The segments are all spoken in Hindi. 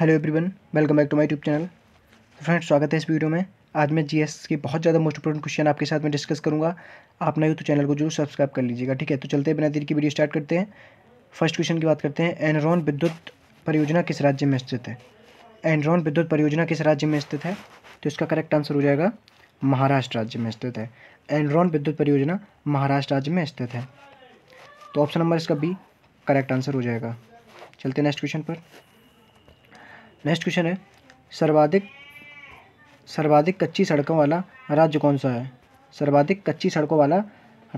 hello everyone welcome back to my YouTube channel friends स्वागत है इस वीडियो में आज मैं जीएस के बहुत ज़्यादा मोस्ट इंपोर्टेंट क्वेश्चन आपके साथ में डिस्कस करूँगा आप नए हो तो चैनल को जरूर सब्सक्राइब कर लीजिएगा ठीक है तो चलते हैं बिना देर की वीडियो स्टार्ट करते हैं फर्स्ट क्वेश्चन की बात करते हैं एनरॉन विद्युत परियोजना किस राज्य में स्थित है एनरॉन विद्युत परियोजना किस राज्य में स्थित है तो इसका करेक्ट आंसर हो जाएगा महाराष्ट्र राज्य में स्थित है एनरॉन विद्युत परियोजना महाराष्ट्र राज्य में स्थित है तो ऑप्शन नंबर इसका बी करेक्ट आंसर हो जाएगा चलते नेक्स्ट क्वेश्चन पर नेक्स्ट क्वेश्चन है सर्वाधिक सर्वाधिक कच्ची सड़कों वाला राज्य कौन सा है सर्वाधिक कच्ची सड़कों वाला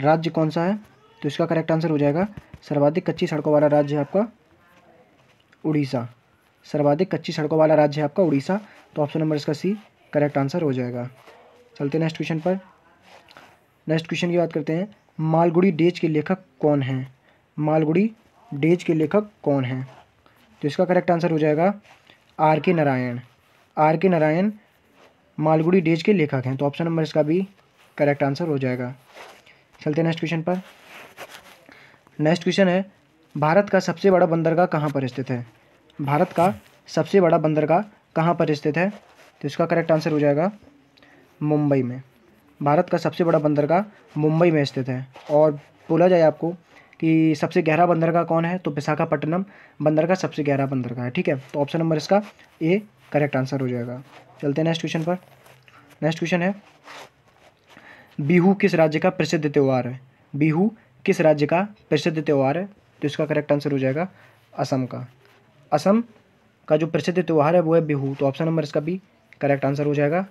राज्य कौन सा है तो इसका करेक्ट आंसर हो जाएगा सर्वाधिक कच्ची सड़कों वाला राज्य है आपका उड़ीसा सर्वाधिक कच्ची सड़कों वाला राज्य है आपका उड़ीसा तो ऑप्शन नंबर इसका सी करेक्ट आंसर हो जाएगा चलते नेक्स्ट क्वेश्चन पर नेक्स्ट क्वेश्चन की बात करते हैं मालगुड़ी डेज के लेखक कौन हैं मालगुड़ी डेज के लेखक कौन हैं तो इसका करेक्ट आंसर हो जाएगा आर के नारायण आर के नारायण मालगुड़ी डेज के लेखक हैं तो ऑप्शन नंबर इसका भी करेक्ट आंसर हो जाएगा चलते नेक्स्ट क्वेश्चन पर नेक्स्ट क्वेश्चन है भारत का सबसे बड़ा बंदरगाह कहाँ पर स्थित है भारत का सबसे बड़ा बंदरगाह कहाँ पर स्थित है तो इसका करेक्ट आंसर हो जाएगा मुंबई में भारत का सबसे बड़ा बंदरगाह मुंबई में स्थित है और बोला जाए आपको कि सबसे गहरा बंदरगाह कौन है तो विशाखापट्टनम बंदरगाह सबसे गहरा बंदरगाह है ठीक है तो ऑप्शन नंबर इसका ए करेक्ट आंसर हो जाएगा चलते हैं नेक्स्ट क्वेश्चन पर नेक्स्ट क्वेश्चन है बिहू किस राज्य का प्रसिद्ध त्यौहार है बिहू किस राज्य का प्रसिद्ध त्यौहार है तो इसका करेक्ट आंसर हो जाएगा असम का असम का जो प्रसिद्ध त्यौहार है वो है बिहू तो ऑप्शन नंबर इसका भी करेक्ट आंसर हो जाएगा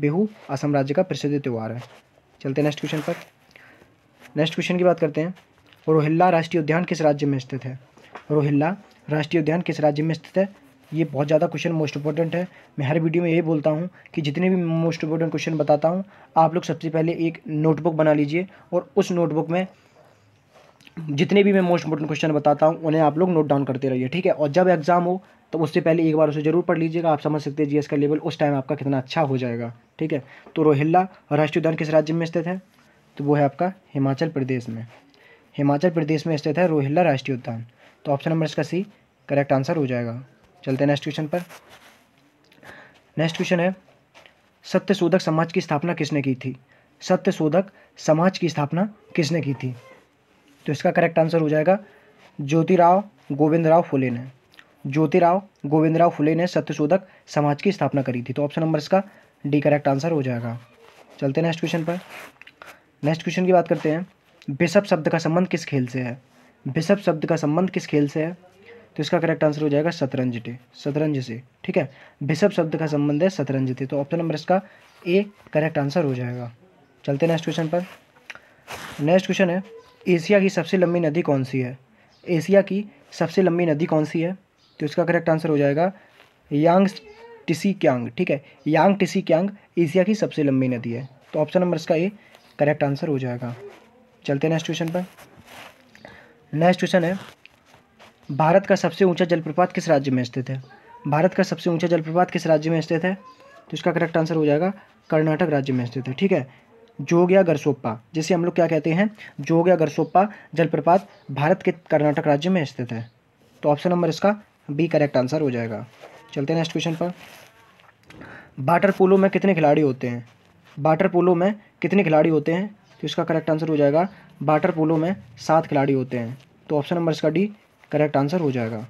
बिहू असम राज्य का प्रसिद्ध त्यौहार है चलते हैं नेक्स्ट क्वेश्चन पर नेक्स्ट क्वेश्चन की बात करते हैं रोहिल्ला राष्ट्रीय उद्यान किस राज्य में स्थित है रोहिल्ला राष्ट्रीय उद्यान किस राज्य में स्थित है ये बहुत ज़्यादा क्वेश्चन मोस्ट इंपॉर्टेंट है मैं हर वीडियो में यही बोलता हूँ कि जितने भी मोस्ट इंपॉर्टेंट क्वेश्चन बताता हूँ आप लोग सबसे पहले एक नोटबुक बना लीजिए और उस नोटबुक में जितने भी मैं मोस्ट इंपॉर्टेंट क्वेश्चन बताता हूँ उन्हें आप लोग नोट डाउन करते रहिए ठीक है और जब एग्ज़ाम हो तो उससे पहले एक बार उसे ज़रूर पढ़ लीजिएगा आप समझ सकते हैं जीएस का लेवल उस टाइम आपका कितना अच्छा हो जाएगा ठीक है तो रोहिल्ला राष्ट्रीय उद्यान किस राज्य में स्थित है तो वो है आपका हिमाचल प्रदेश में हिमाचल प्रदेश में स्थित है रोहिल्ला राष्ट्रीय उद्यान तो ऑप्शन नंबर इसका सी करेक्ट आंसर हो जाएगा चलते हैं नेक्स्ट क्वेश्चन पर नेक्स्ट क्वेश्चन है सत्यशोधक समाज की स्थापना किसने की थी सत्यशोधक समाज की स्थापना किसने की थी तो इसका करेक्ट आंसर हो जाएगा ज्योतिराव राव फुले ने ज्योतिराव राव फुले ने सत्यशोधक समाज की स्थापना करी थी तो ऑप्शन नंबर इसका डी करेक्ट आंसर हो जाएगा चलते हैं नेक्स्ट क्वेश्चन पर नेक्स्ट क्वेश्चन की बात करते हैं बिशप शब्द का संबंध किस खेल से है बिशप शब्द का संबंध किस खेल से है तो इसका करेक्ट आंसर हो जाएगा टे शतरंज से ठीक है बिशप शब्द का संबंध है थे तो ऑप्शन नंबर इसका ए करेक्ट आंसर हो जाएगा चलते नेक्स्ट क्वेश्चन पर नेक्स्ट क्वेश्चन है एशिया की सबसे लंबी नदी कौन सी है एशिया की सबसे लंबी नदी कौन सी है तो इसका करेक्ट आंसर हो जाएगा यांग टिसी क्यांग ठीक है यांग टिसी क्यांग एशिया की सबसे लंबी नदी है तो ऑप्शन नंबर इसका ए करेक्ट आंसर हो जाएगा चलते नेक्स्ट क्वेश्चन पर नेक्स्ट क्वेश्चन है भारत का सबसे ऊंचा जलप्रपात किस राज्य में स्थित है भारत का सबसे ऊंचा जलप्रपात किस राज्य में स्थित है तो इसका करेक्ट आंसर हो जाएगा कर्नाटक राज्य में स्थित है ठीक है जोगिया गरसोप्पा जिसे हम लोग क्या कहते हैं जोगिया गरसोप्पा जलप्रपात भारत के कर्नाटक राज्य में स्थित है तो ऑप्शन नंबर इसका बी करेक्ट आंसर हो जाएगा चलते हैं नेक्स्ट क्वेश्चन पर वाटर पोलो में कितने खिलाड़ी होते हैं वाटर पोलो में कितने खिलाड़ी होते हैं तो इसका करेक्ट आंसर हो जाएगा वाटर पोलो में सात खिलाड़ी होते हैं तो ऑप्शन नंबर इसका डी करेक्ट आंसर हो जाएगा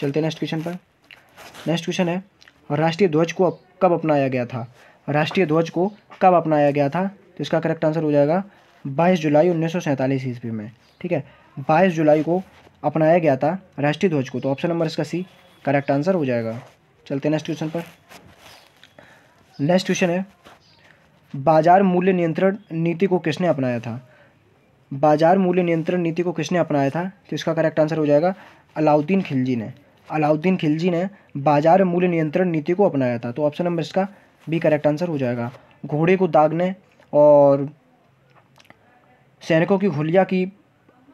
चलते हैं नेक्स्ट क्वेश्चन पर नेक्स्ट क्वेश्चन है राष्ट्रीय ध्वज को कब अपनाया गया था राष्ट्रीय ध्वज को कब अपनाया गया था तो इसका करेक्ट आंसर हो जाएगा 22 जुलाई उन्नीस ईस्वी में ठीक है 22 जुलाई को अपनाया गया था राष्ट्रीय ध्वज को तो ऑप्शन नंबर इसका सी करेक्ट आंसर हो जाएगा चलते हैं नेक्स्ट क्वेश्चन पर नेक्स्ट क्वेश्चन है बाजार मूल्य नियंत्रण नीति को किसने अपनाया था बाजार मूल्य नियंत्रण नीति को किसने अपनाया था तो इसका करेक्ट आंसर हो जाएगा अलाउद्दीन खिलजी ने अलाउद्दीन खिलजी ने बाजार मूल्य नियंत्रण नीति को अपनाया था तो ऑप्शन नंबर इसका भी करेक्ट आंसर हो जाएगा घोड़े को दागने और सैनिकों की होलिया की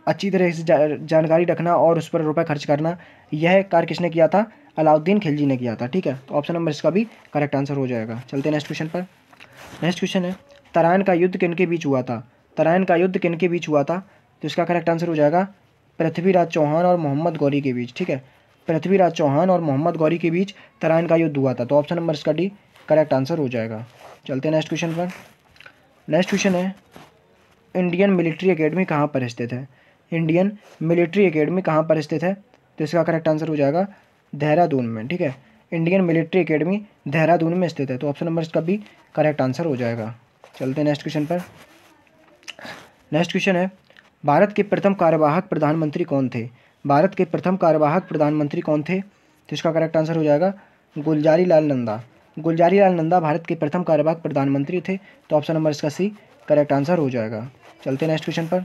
अच्छी तरह से जा, जानकारी रखना और उस पर रुपए खर्च करना यह कार्य किसने किया था अलाउद्दीन खिलजी ने किया था ठीक है तो ऑप्शन नंबर इसका भी करेक्ट आंसर हो जाएगा चलते हैं नेक्स्ट क्वेश्चन पर नेक्स्ट क्वेश्चन है तराइन का युद्ध किन के बीच हुआ था तराइन का युद्ध किन के बीच हुआ था तो इसका करेक्ट आंसर हो जाएगा पृथ्वीराज चौहान और मोहम्मद गौरी के बीच ठीक है पृथ्वीराज चौहान और मोहम्मद गौरी के बीच तराइन का युद्ध हुआ था तो ऑप्शन नंबर इसका डी करेक्ट आंसर हो जाएगा चलते हैं नेक्स्ट क्वेश्चन पर नेक्स्ट क्वेश्चन है इंडियन मिलिट्री अकेडमी कहाँ पर स्थित है इंडियन मिलिट्री अकेडमी कहाँ पर स्थित है तो इसका करेक्ट आंसर हो जाएगा देहरादून में ठीक है इंडियन मिलिट्री अकेडमी देहरादून में स्थित है तो ऑप्शन नंबर इसका भी करेक्ट आंसर हो जाएगा चलते नेक्स्ट क्वेश्चन पर नेक्स्ट क्वेश्चन है भारत के प्रथम कार्यवाहक प्रधानमंत्री कौन थे भारत के प्रथम कार्यवाहक प्रधानमंत्री कौन थे तो इसका करेक्ट आंसर हो जाएगा गुलजारी लाल नंदा गुलजारी लाल नंदा भारत के प्रथम कार्यवाहक प्रधानमंत्री थे तो ऑप्शन नंबर इसका सी करेक्ट आंसर हो जाएगा चलते नेक्स्ट क्वेश्चन पर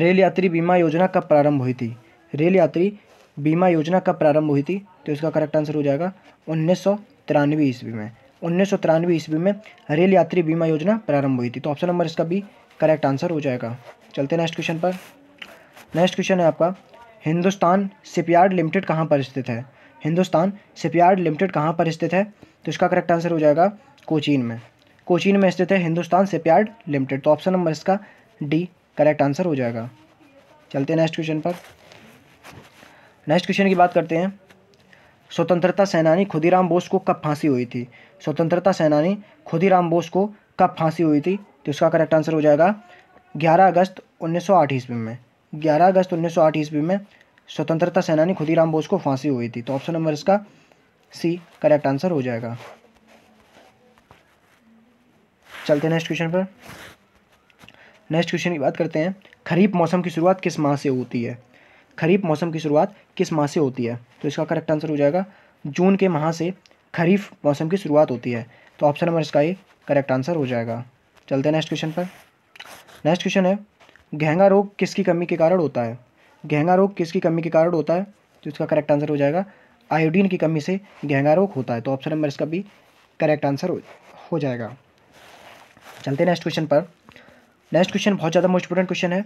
रेल यात्री बीमा योजना कब प्रारंभ हुई थी रेल यात्री बीमा योजना कब प्रारंभ हुई थी तो इसका करेक्ट आंसर हो जाएगा उन्नीस सौ तिरानवे ईस्वी में उन्नीस सौ तिरानवे ईस्वी में रेल यात्री बीमा योजना प्रारंभ हुई थी तो ऑप्शन नंबर इसका भी करेक्ट आंसर हो जाएगा चलते नेक्स्ट क्वेश्चन पर नेक्स्ट क्वेश्चन है आपका हिंदुस्तान शिपयार्ड लिमिटेड कहाँ पर स्थित है हिंदुस्तान शिपयार्ड लिमिटेड कहाँ पर स्थित है तो इसका करेक्ट आंसर हो जाएगा कोचीन में कोचीन में स्थित है हिंदुस्तान शिपयार्ड लिमिटेड तो ऑप्शन नंबर इसका डी करेक्ट आंसर हो जाएगा चलते हैं नेक्स्ट क्वेश्चन पर नेक्स्ट क्वेश्चन की बात करते हैं स्वतंत्रता सेनानी खुदीराम बोस को कब फांसी हुई थी स्वतंत्रता सेनानी खुदीराम बोस को कब फांसी हुई थी तो इसका करेक्ट आंसर हो जाएगा 11 अगस्त 1908 ईस्वी में 11 अगस्त 1908 ईस्वी में स्वतंत्रता सेनानी खुदीराम बोस को फांसी हुई थी तो ऑप्शन नंबर इसका सी करेक्ट आंसर हो जाएगा चलते नेक्स्ट क्वेश्चन पर नेक्स्ट क्वेश्चन की बात करते हैं खरीफ मौसम की शुरुआत किस माह से होती है खरीफ मौसम की शुरुआत किस माह से होती है तो इसका करेक्ट आंसर हो जाएगा जून के माह से खरीफ मौसम की शुरुआत होती है तो ऑप्शन नंबर इसका ये करेक्ट आंसर हो जाएगा चलते हैं नेक्स्ट क्वेश्चन पर नेक्स्ट क्वेश्चन है गहंगा रोग किसकी कमी के कारण होता है गहंगा रोग किसकी कमी के कारण होता है तो इसका करेक्ट आंसर हो जाएगा आयोडीन की कमी से गहंगा रोग होता है तो ऑप्शन नंबर इसका भी करेक्ट आंसर हो जाएगा चलते हैं नेक्स्ट क्वेश्चन पर नेक्स्ट क्वेश्चन बहुत ज़्यादा मोस्ट इंपोर्टेंट क्वेश्चन है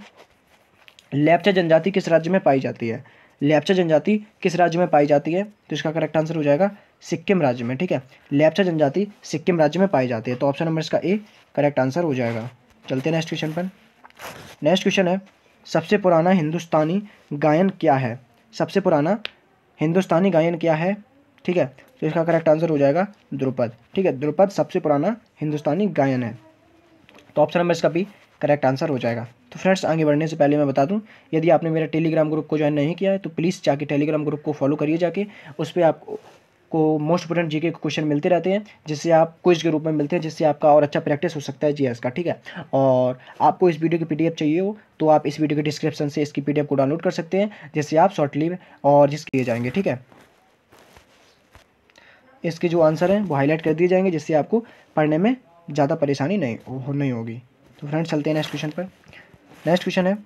लैपचा जनजाति किस राज्य में पाई जाती है लैपचा जनजाति किस राज्य में पाई जाती है तो इसका करेक्ट आंसर हो जाएगा सिक्किम राज्य में ठीक है लैपचा जनजाति सिक्किम राज्य में पाई जाती है तो ऑप्शन नंबर इसका ए करेक्ट आंसर हो जाएगा चलते हैं नेक्स्ट क्वेश्चन पर नेक्स्ट क्वेश्चन है सबसे पुराना हिंदुस्तानी गायन क्या है सबसे पुराना हिंदुस्तानी गायन क्या है ठीक है तो इसका करेक्ट आंसर हो जाएगा द्रुपद ठीक है द्रुपद सबसे पुराना हिंदुस्तानी गायन है तो ऑप्शन नंबर इसका भी करेक्ट आंसर हो जाएगा तो फ्रेंड्स आगे बढ़ने से पहले मैं बता दूं यदि आपने मेरा टेलीग्राम ग्रुप को ज्वाइन नहीं किया है तो प्लीज़ जाके टेलीग्राम ग्रुप को फॉलो करिए जाके उस पर आपको को मोस्ट इंपोर्टेंट जीके के क्वेश्चन मिलते रहते हैं जिससे आप क्विज के रूप में मिलते हैं जिससे आपका और अच्छा प्रैक्टिस हो सकता है जी का ठीक है और आपको इस वीडियो की पी चाहिए हो तो आप इस वीडियो के डिस्क्रिप्शन से इसकी पी को डाउनलोड कर सकते हैं जिससे आप शॉर्टली और जिस किए जाएंगे ठीक है इसके जो आंसर हैं वो हाईलाइट कर दिए जाएंगे जिससे आपको पढ़ने में ज़्यादा परेशानी नहीं हो नहीं होगी तो फ्रेंड्स चलते हैं नेक्स्ट क्वेश्चन पर नेक्स्ट क्वेश्चन है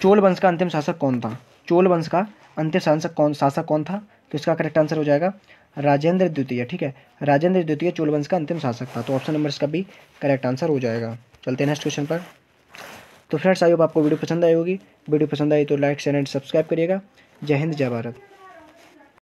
चोल वंश का अंतिम शासक कौन था चोल वंश का अंतिम शासक कौन शासक कौन था तो इसका करेक्ट आंसर हो जाएगा राजेंद्र द्वितीय ठीक है राजेंद्र द्वितीय चोल वंश का अंतिम शासक था तो ऑप्शन नंबर इसका भी करेक्ट आंसर हो जाएगा चलते हैं नेक्स्ट क्वेश्चन पर तो फ्रेंड्स आई होप आपको वीडियो पसंद आई होगी वीडियो पसंद आई तो लाइक शेयर एंड सब्सक्राइब करिएगा जय हिंद जय भारत